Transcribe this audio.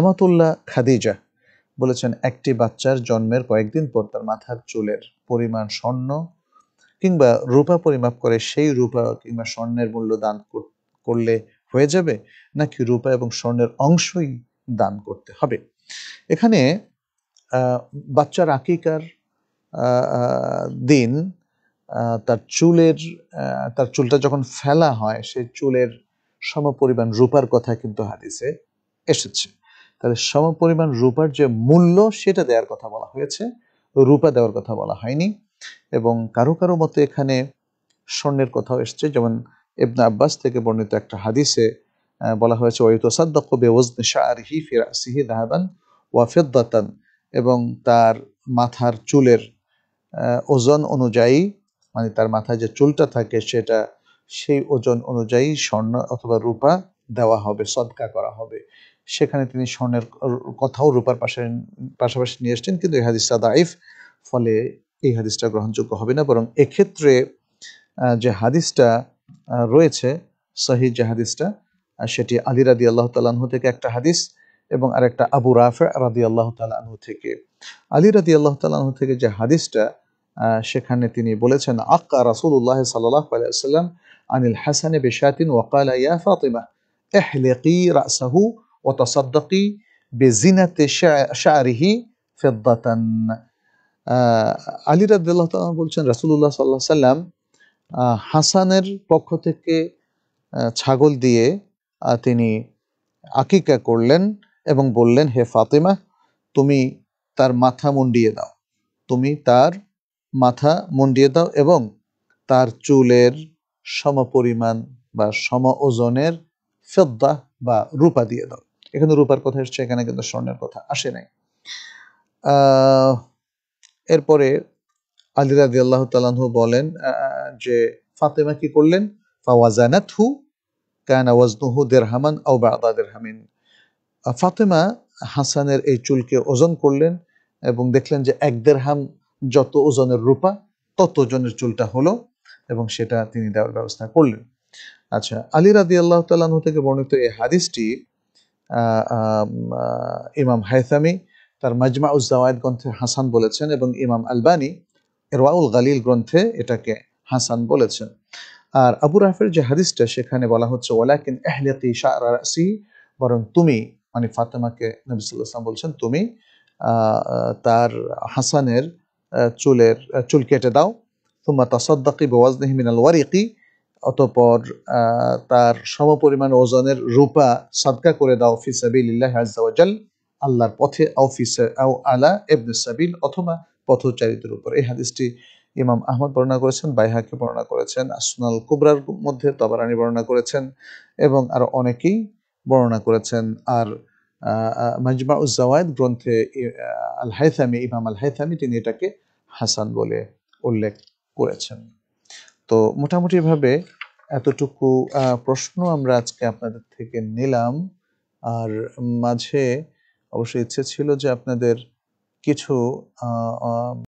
আমাতুল্লাহ খাদিজা বলেছেন একটি বাচ্চার জন্মের কয়েকদিন পর তার মাথার চুলের পরিমাণ স্বর্ণ কিংবা রূপা পরিমাপ করে সেই রূপা কিংবা স্বর্ণের মূল্য দান করলে হয়ে যাবে নাকি রূপা এবং স্বর্ণের অংশই দান করতে হবে এখানে বাচ্চার আকিকার দিন তার চুলের তার চুলটা যখন ফেলা হয় সেই চুলের সম পরিমাণ রূপার কথা কিন্তু হাদিসে এসেছে তাহলে সমপরিমাণ রূপার যে মূল্য সেটা দেওয়ার কথা বলা হয়েছে রূপা দেওয়ার কথা বলা হয়নি এবং কারো কারো মতে এখানে স্বর্ণের কথাও এসছে যেমন ইবনা আব্বাস থেকে বর্ণিত একটা হাদিসে বলা হয়েছে ওয়ুতসাদ্দাকবে ওজন শাহরিহি এবং তার মাথার চুলের ওজন অনুযায়ী মানে তার মাথায় যে চুলটা থাকে সেটা সেই ওজন অনুযায়ী স্বর্ণ অথবা রূপা দেওয়া হবে সদকা করা হবে সেখানে তিনি স্বর্ণের কথাও রূপার পাশে পাশাপাশি নিয়ে এসছেন কিন্তু এই হাদিসটা দায়ফ ফলে এই হাদিসটা গ্রহণযোগ্য হবে না বরং এক্ষেত্রে যে হাদিসটা রয়েছে শহীদ যে হাদিসটা সেটি আলী রাদি আল্লাহ তালাহু থেকে একটা হাদিস এবং আরেকটা আবু রাফে রাদি আল্লাহ তালাহু থেকে আলী রাদি আল্লাহ তালাহু থেকে যে হাদিসটা সেখানে তিনি বলেছেন আক্কা রাসুল্লাহ সাল্লাহ আলাইসাল্লাম আনিল হাসানে বেশাতিন ওয়াকাল ইয়া ফাতিমা এহলেকি রাসাহু ওতাসদ্দকি বেজিনাতে শাহরিহি ফেদ্দাতান আলী রাদ্দাল্লাহ বলছেন রাসুল্লাহ সাল্লাহ সাল্লাম হাসানের পক্ষ থেকে ছাগল দিয়ে তিনি আকিকা করলেন এবং বললেন হে ফাতেমা তুমি তার মাথা মুন্ডিয়ে দাও তুমি তার মাথা মুন্ডিয়ে দাও এবং তার চুলের সমপরিমাণ বা সম ওজনের ফেদ্দা বা রূপা দিয়ে দাও এখানে রূপার কথা এসছে এখানে কিন্তু স্বর্ণের কথা আসে নাই এরপরে আলী রাজি আল্লাহ তালাহু বলেন যে ফাতেমা কি করলেন ফাওয়াজানাত হু কান আওয়াজনুহু দেরহামান আও বাদা দেরহামিন ফাতেমা হাসানের এই চুলকে ওজন করলেন এবং দেখলেন যে এক দেড়হাম যত ওজনের রূপা তত ওজনের চুলটা হলো এবং সেটা তিনি দেওয়ার ব্যবস্থা করলেন আচ্ছা আলী রাদি আল্লাহ তালাহু থেকে বর্ণিত এই হাদিসটি ইমাম হায়সামি তার মাজমা উজ্জাওয়ায়দ গ্রন্থে হাসান বলেছেন এবং ইমাম আলবানি রাউল গালিল গ্রন্থে এটাকে হাসান বলেছেন আর আবু রাফের যে হাদিসটা সেখানে বলা হচ্ছে ওয়ালাকিন এহলিয়াতি শাহরাসি বরং তুমি মানে ফাতেমাকে নবী সাল্লাম বলছেন তুমি তার হাসানের চুলের চুল কেটে দাও তোমা নেহমিন আল ওয়ারিকি অতপর তার সমপরিমাণ ওজনের রূপা সাদকা করে দাও ফিসাবিল্লাহ আজাল আল্লাহর পথে আও আও আলা এবনে সাবিল অথবা পথচারিতের উপর এই হাদিসটি ইমাম আহমদ বর্ণনা করেছেন বাইহাকে বর্ণনা করেছেন আসনাল কুবরার মধ্যে তবারানি বর্ণনা করেছেন এবং আরো অনেকেই বর্ণনা করেছেন আর মাজমা উজ্জাওয়ায়দ গ্রন্থে আল হাইথামি ইমাম আল হাইথামি তিনি এটাকে হাসান বলে উল্লেখ করেছেন তো মোটামুটিভাবে এতটুকু প্রশ্ন আমরা আজকে আপনাদের থেকে নিলাম আর মাঝে অবশ্যই ইচ্ছে ছিল যে আপনাদের কিছু